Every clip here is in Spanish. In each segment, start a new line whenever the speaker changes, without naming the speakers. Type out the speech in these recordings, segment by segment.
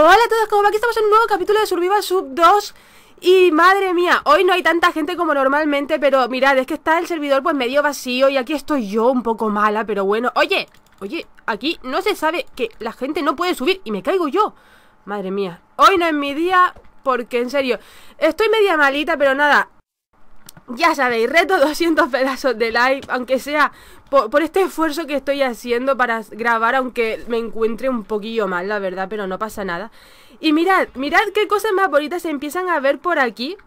Hola a todos, ¿cómo Aquí estamos en un nuevo capítulo de Survival Sub 2 Y madre mía, hoy no hay tanta gente como normalmente Pero mirad, es que está el servidor pues medio vacío Y aquí estoy yo un poco mala, pero bueno Oye, oye, aquí no se sabe que la gente no puede subir Y me caigo yo Madre mía, hoy no es mi día porque en serio Estoy media malita, pero nada ya sabéis, reto 200 pedazos de live aunque sea por, este esfuerzo que estoy haciendo para grabar, aunque me encuentre un poquillo mal, la verdad, pero no pasa nada. Y mirad, mirad qué cosas más bonitas se empiezan a ver por aquí.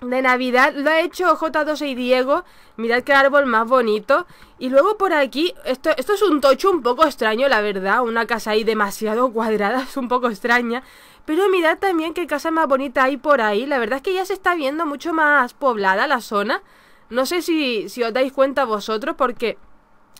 De Navidad lo ha hecho J2 y Diego. Mirad qué árbol más bonito. Y luego por aquí, esto, esto es un tocho un poco extraño, la verdad. Una casa ahí demasiado cuadrada, es un poco extraña. Pero mirad también qué casa más bonita hay por ahí. La verdad es que ya se está viendo mucho más poblada la zona. No sé si, si os dais cuenta vosotros porque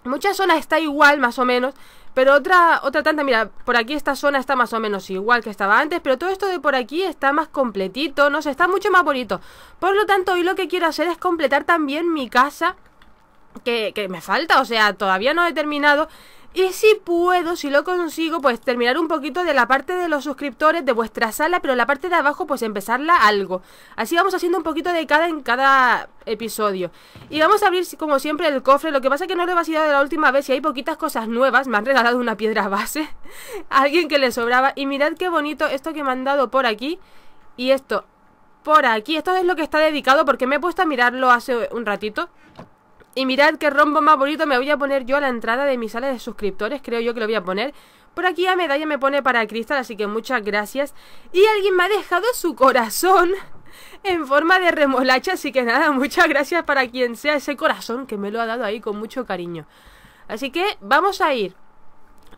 muchas zonas está igual más o menos. Pero otra, otra tanta, mirad por aquí esta zona está más o menos igual que estaba antes, pero todo esto de por aquí está más completito, no sé, está mucho más bonito. Por lo tanto, hoy lo que quiero hacer es completar también mi casa, que, que me falta, o sea, todavía no he terminado y si puedo, si lo consigo, pues terminar un poquito de la parte de los suscriptores de vuestra sala, pero la parte de abajo, pues empezarla algo. Así vamos haciendo un poquito de cada en cada episodio. Y vamos a abrir, como siempre, el cofre. Lo que pasa es que no lo he vaciado de la última vez y hay poquitas cosas nuevas. Me han regalado una piedra base alguien que le sobraba. Y mirad qué bonito esto que me han dado por aquí. Y esto por aquí. Esto es lo que está dedicado porque me he puesto a mirarlo hace un ratito. Y mirad qué rombo más bonito me voy a poner yo a la entrada de mi sala de suscriptores, creo yo que lo voy a poner. Por aquí a medalla me pone para cristal, así que muchas gracias. Y alguien me ha dejado su corazón en forma de remolacha, así que nada, muchas gracias para quien sea ese corazón que me lo ha dado ahí con mucho cariño. Así que vamos a ir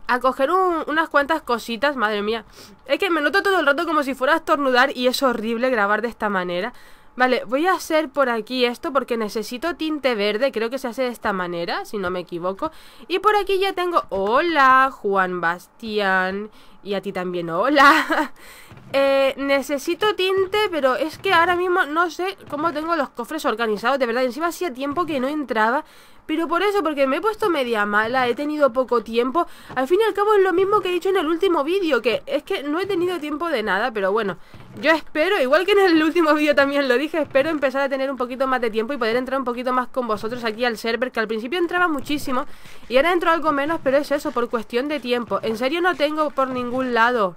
a coger unas cuantas cositas, madre mía. Es que me noto todo el rato como si fuera a estornudar y es horrible grabar de esta manera. Vale, voy a hacer por aquí esto porque necesito tinte verde, creo que se hace de esta manera, si no me equivoco. Y por aquí ya tengo... Hola, Juan Bastián. Y a ti también, hola. eh, necesito tinte, pero es que ahora mismo no sé cómo tengo los cofres organizados, de verdad. Encima hacía tiempo que no entraba. Pero por eso, porque me he puesto media mala, he tenido poco tiempo. Al fin y al cabo es lo mismo que he dicho en el último vídeo, que es que no he tenido tiempo de nada, pero bueno, yo espero, igual que en el último vídeo también lo dije, espero empezar a tener un poquito más de tiempo y poder entrar un poquito más con vosotros aquí al server, que al principio entraba muchísimo y ahora entro algo menos, pero es eso, por cuestión de tiempo. En serio no tengo por ningún lado...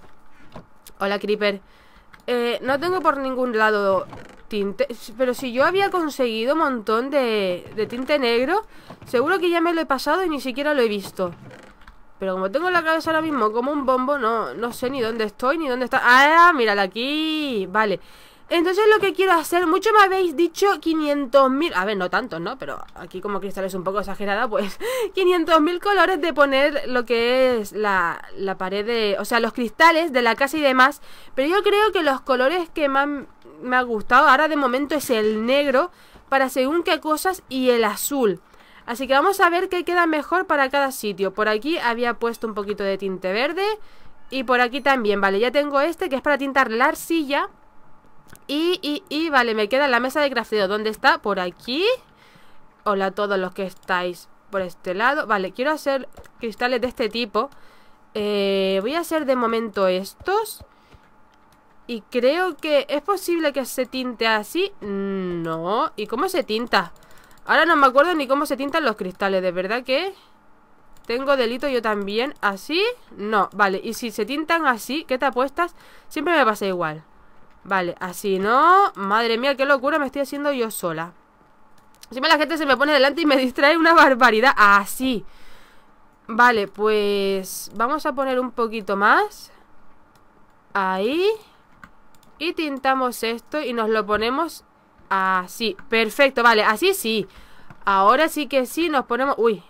Hola, Creeper. Eh, no tengo por ningún lado tinte, pero si yo había conseguido un montón de, de tinte negro, seguro que ya me lo he pasado y ni siquiera lo he visto. Pero como tengo la cabeza ahora mismo como un bombo, no, no sé ni dónde estoy ni dónde está. ¡Ah! Mirad aquí. Vale. Entonces lo que quiero hacer, mucho me habéis dicho 500.000, a ver, no tantos, ¿no? Pero aquí como cristal es un poco exagerada, pues 500.000 colores de poner lo que es la, la pared de, o sea, los cristales de la casa y demás. Pero yo creo que los colores que más me ha gustado ahora de momento es el negro para según qué cosas y el azul. Así que vamos a ver qué queda mejor para cada sitio. Por aquí había puesto un poquito de tinte verde. Y por aquí también, vale, ya tengo este que es para tintar la arcilla. Y, y, y, vale, me queda la mesa de grafito. ¿Dónde está? Por aquí. Hola a todos los que estáis por este lado. Vale, quiero hacer cristales de este tipo. Eh, voy a hacer de momento estos. Y creo que... ¿Es posible que se tinte así? No. ¿Y cómo se tinta? Ahora no me acuerdo ni cómo se tintan los cristales, de verdad que... Tengo delito yo también. ¿Así? No, vale. Y si se tintan así, ¿qué te apuestas? Siempre me pasa igual. Vale, así no. Madre mía, qué locura me estoy haciendo yo sola. Siempre la gente se me pone delante y me distrae una barbaridad. Así. Vale, pues vamos a poner un poquito más. Ahí. Y tintamos esto y nos lo ponemos Así, perfecto, vale, así sí Ahora sí que sí, nos ponemos... Uy,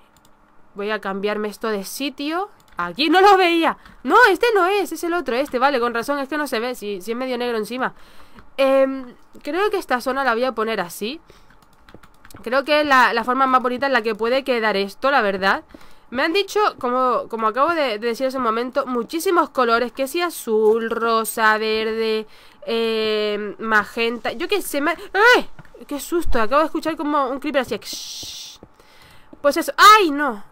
voy a cambiarme esto de sitio Aquí no lo veía No, este no es, es el otro, este, vale, con razón Es que no se ve, si, si es medio negro encima em, Creo que esta zona la voy a poner así Creo que la, la forma más bonita en la que puede quedar esto, la verdad me han dicho, como, como acabo de, decir hace un momento, muchísimos colores, que si azul, rosa, verde, eh, magenta, yo qué sé, me... ¡Eh! ¡Qué susto! Acabo de escuchar como un creeper así. Pues eso. ¡Ay, no!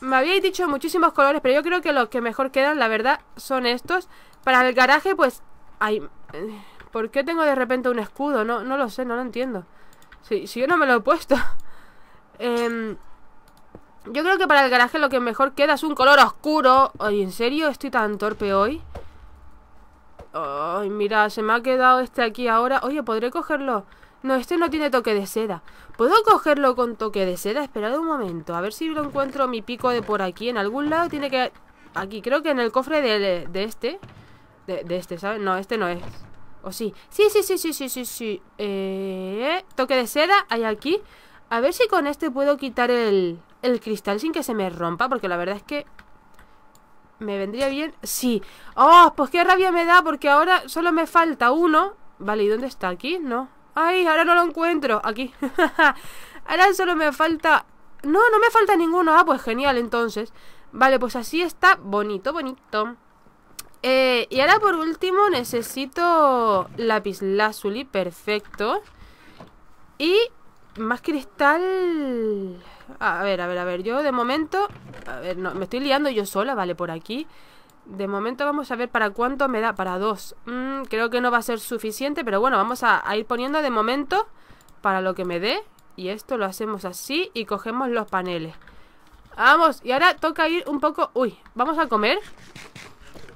Me habíais dicho muchísimos colores, pero yo creo que los que mejor quedan, la verdad, son estos. Para el garaje, pues... ¡Ay! Eh, ¿Por qué tengo de repente un escudo? No, no lo sé, no lo entiendo. Si, si yo no me lo he puesto. eh, yo creo que para el garaje lo que mejor queda es un color oscuro. Ay, ¿en serio? Estoy tan torpe hoy. Ay, mira, se me ha quedado este aquí ahora. Oye, ¿podré cogerlo? No, este no tiene toque de seda. ¿Puedo cogerlo con toque de seda? Esperad un momento. A ver si lo encuentro mi pico de por aquí. En algún lado tiene que... Aquí, creo que en el cofre de, este. De, este, ¿sabes? No, este no es. ¿O sí? Sí, sí, sí, sí, sí, sí, sí. Eh, toque de seda hay aquí. A ver si con este puedo quitar el el cristal sin que se me rompa? Porque la verdad es que me vendría bien. Sí. ¡Oh! Pues qué rabia me da porque ahora solo me falta uno. Vale, ¿y dónde está? ¿Aquí? No. ¡Ay! Ahora no lo encuentro. Aquí. ahora solo me falta... No, no me falta ninguno. Ah, pues genial entonces. Vale, pues así está. Bonito, bonito. Eh, y ahora por último necesito lápiz lazuli. Perfecto. Y más cristal... A ver, a ver, a ver. Yo de momento... A ver, no, me estoy liando yo sola, vale, por aquí. De momento vamos a ver para cuánto me da. Para dos. Mm, creo que no va a ser suficiente, pero bueno, vamos a, a ir poniendo de momento para lo que me dé. Y esto lo hacemos así y cogemos los paneles. Vamos, y ahora toca ir un poco... Uy, vamos a comer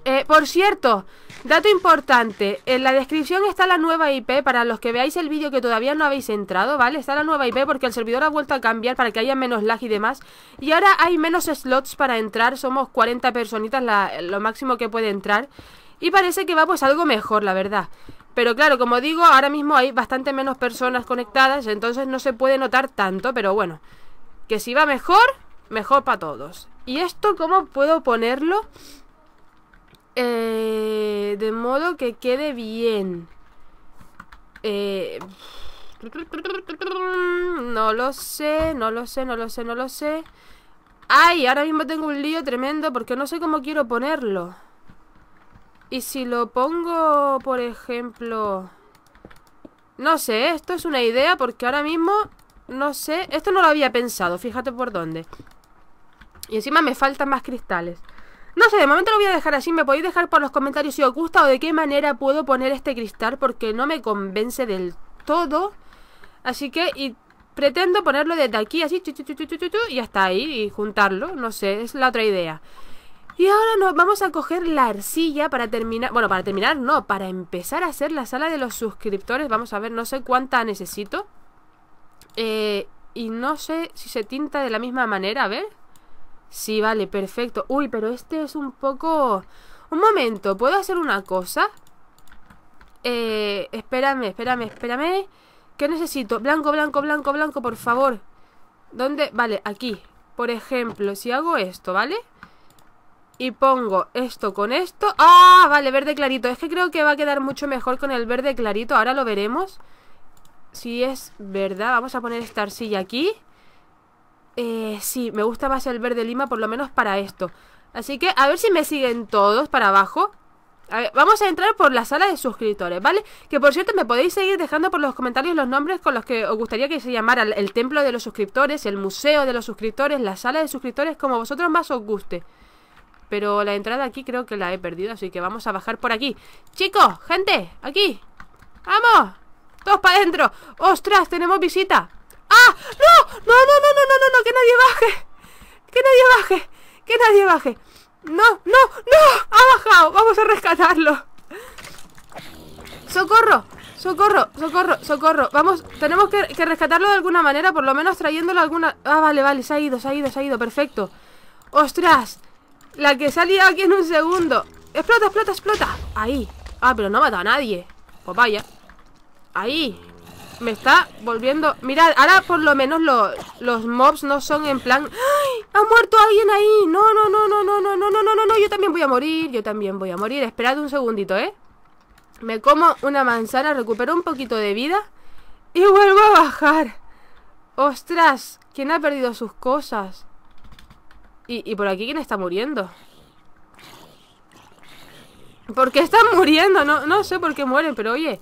eh, por cierto, dato importante, en la descripción está la nueva IP para los que veáis el vídeo que todavía no habéis entrado, ¿vale? Está la nueva IP porque el servidor ha vuelto a cambiar para que haya menos lag y demás. Y ahora hay menos slots para entrar, somos 40 personitas lo máximo que puede entrar. Y parece que va pues algo mejor, la verdad. Pero claro, como digo, ahora mismo hay bastante menos personas conectadas, entonces no se puede notar tanto, pero bueno. Que si va mejor, mejor para todos. ¿Y esto cómo puedo ponerlo? Eh, de modo que quede bien. Eh, no lo sé, no lo sé, no lo sé, no lo sé. ¡Ay! Ahora mismo tengo un lío tremendo porque no sé cómo quiero ponerlo. Y si lo pongo, por ejemplo... No sé, esto es una idea porque ahora mismo... No sé, esto no lo había pensado, fíjate por dónde. Y encima me faltan más cristales. No sé, de momento lo voy a dejar así. Me podéis dejar por los comentarios si os gusta o de qué manera puedo poner este cristal porque no me convence del todo. Así que y pretendo ponerlo desde aquí así y hasta ahí y juntarlo. No sé, es la otra idea. Y ahora nos vamos a coger la arcilla para terminar, bueno, para terminar no, para empezar a hacer la sala de los suscriptores. Vamos a ver, no sé cuánta necesito. Eh, y no sé si se tinta de la misma manera, a ver. Sí, vale, perfecto. Uy, pero este es un poco... Un momento, ¿puedo hacer una cosa? Eh, espérame, espérame, espérame. ¿Qué necesito? Blanco, blanco, blanco, blanco, por favor. ¿Dónde? Vale, aquí. Por ejemplo, si hago esto, ¿vale? Y pongo esto con esto. ¡Ah! Vale, verde clarito. Es que creo que va a quedar mucho mejor con el verde clarito. Ahora lo veremos. Si es verdad. Vamos a poner esta arcilla aquí. Eh, sí, me gusta más el verde lima, por lo menos para esto. Así que a ver si me siguen todos para abajo. A ver, vamos a entrar por la sala de suscriptores, ¿vale? Que por cierto me podéis seguir dejando por los comentarios los nombres con los que os gustaría que se llamara el templo de los suscriptores, el museo de los suscriptores, la sala de suscriptores, como vosotros más os guste. Pero la entrada aquí creo que la he perdido, así que vamos a bajar por aquí. Chicos, gente, aquí. ¡Vamos! ¡Todos para adentro! ¡Ostras, tenemos visita! ¡Ah! ¡No! ¡No, no, no, no, no, no! ¡Que nadie baje! ¡Que nadie baje! ¡Que nadie baje! ¡No, no, no! ¡Ha bajado! ¡Vamos a rescatarlo! ¡Socorro! ¡Socorro! ¡Socorro! ¡Socorro! Vamos, tenemos que, rescatarlo de alguna manera Por lo menos trayéndolo alguna... Ah, vale, vale, se ha ido, se ha ido, se ha ido, perfecto ¡Ostras! La que salía aquí en un segundo ¡Explota, explota, explota! Ahí Ah, pero no ha matado a nadie Pues vaya Ahí me está volviendo... Mirad, ahora por lo menos los mobs no son en plan... ¡Ay! ¡Ha muerto alguien ahí! No, no, no, no, no, no, no, no, no, no, no. Yo también voy a morir, yo también voy a morir. Esperad un segundito, ¿eh? Me como una manzana, recupero un poquito de vida y vuelvo a bajar. ¡Ostras! ¿Quién ha perdido sus cosas? ¿Y, y por aquí quién está muriendo? ¿Por qué están muriendo? No, no sé por qué mueren, pero oye...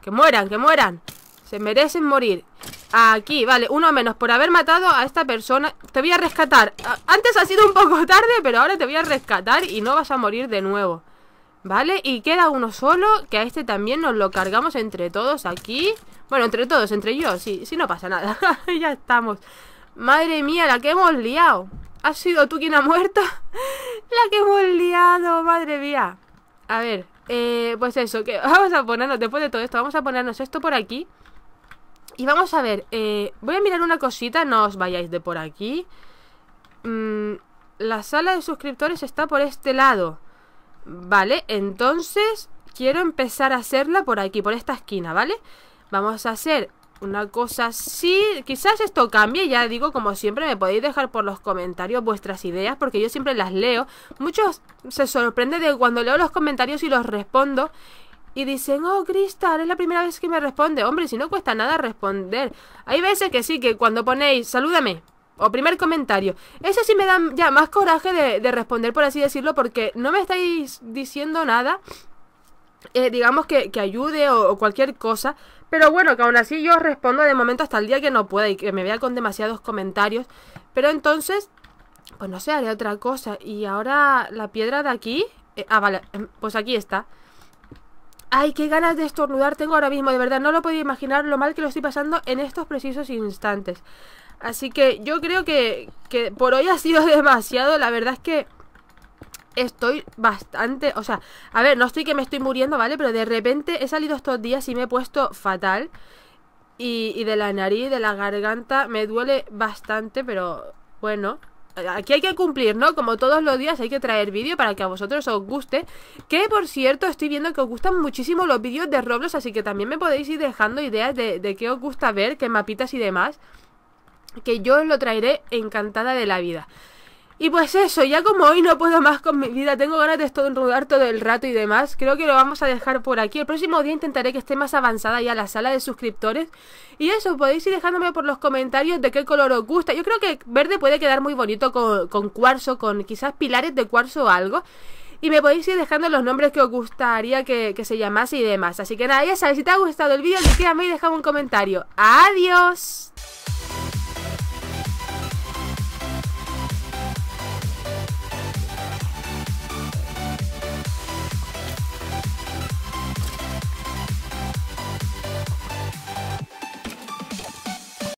¡Que mueran, que mueran! Se merecen morir Aquí, vale, uno menos por haber matado a esta persona Te voy a rescatar Antes ha sido un poco tarde, pero ahora te voy a rescatar Y no vas a morir de nuevo ¿Vale? Y queda uno solo Que a este también nos lo cargamos entre todos aquí Bueno, entre todos, entre yo Sí, sí no pasa nada Ya estamos Madre mía, la que hemos liado ¿Has sido tú quien ha muerto? la que hemos liado, madre mía A ver, eh, pues eso, que vamos a ponernos, después de todo esto, vamos a ponernos esto por aquí y vamos a ver, eh, voy a mirar una cosita, no os vayáis de por aquí. Mm, la sala de suscriptores está por este lado. Vale, entonces quiero empezar a hacerla por aquí, por esta esquina, ¿vale? Vamos a hacer una cosa así. Quizás esto cambie, ya digo, como siempre, me podéis dejar por los comentarios vuestras ideas, porque yo siempre las leo. Muchos se sorprenden de cuando leo los comentarios y los respondo y dicen, oh, Cristal, es la primera vez que me responde. Hombre, si no cuesta nada responder. Hay veces que sí, que cuando ponéis, salúdame, o primer comentario. Eso sí me da ya más coraje de, responder, por así decirlo, porque no me estáis diciendo nada. Eh, digamos que, ayude o, cualquier cosa. Pero bueno, que aún así yo respondo de momento hasta el día que no pueda y que me vea con demasiados comentarios. Pero entonces, pues no sé, haré otra cosa. Y ahora la piedra de aquí... Eh, ah, vale, em, pues aquí está. Ay, qué ganas de estornudar tengo ahora mismo, de verdad, no lo podía imaginar lo mal que lo estoy pasando en estos precisos instantes. Así que yo creo que, por hoy ha sido demasiado, la verdad es que estoy bastante, o sea, a ver, no estoy que me estoy muriendo, ¿vale? Pero de repente he salido estos días y me he puesto fatal. Y, y de la nariz, de la garganta, me duele bastante, pero bueno, aquí hay que cumplir, ¿no? Como todos los días hay que traer vídeo para que a vosotros os guste. Que por cierto, estoy viendo que os gustan muchísimo los vídeos de Roblox, así que también me podéis ir dejando ideas de, qué os gusta ver, qué mapitas y demás. Que yo os lo traeré encantada de la vida. Y pues eso, ya como hoy no puedo más con mi vida, tengo ganas de estornudar todo el rato y demás, creo que lo vamos a dejar por aquí. El próximo día intentaré que esté más avanzada ya la sala de suscriptores. Y eso, podéis ir dejándome por los comentarios de qué color os gusta. Yo creo que verde puede quedar muy bonito con, cuarzo, con quizás pilares de cuarzo o algo. Y me podéis ir dejando los nombres que os gustaría que, se llamase y demás. Así que nada, ya sabes, si te ha gustado el vídeo, me y déjame un comentario. ¡Adiós!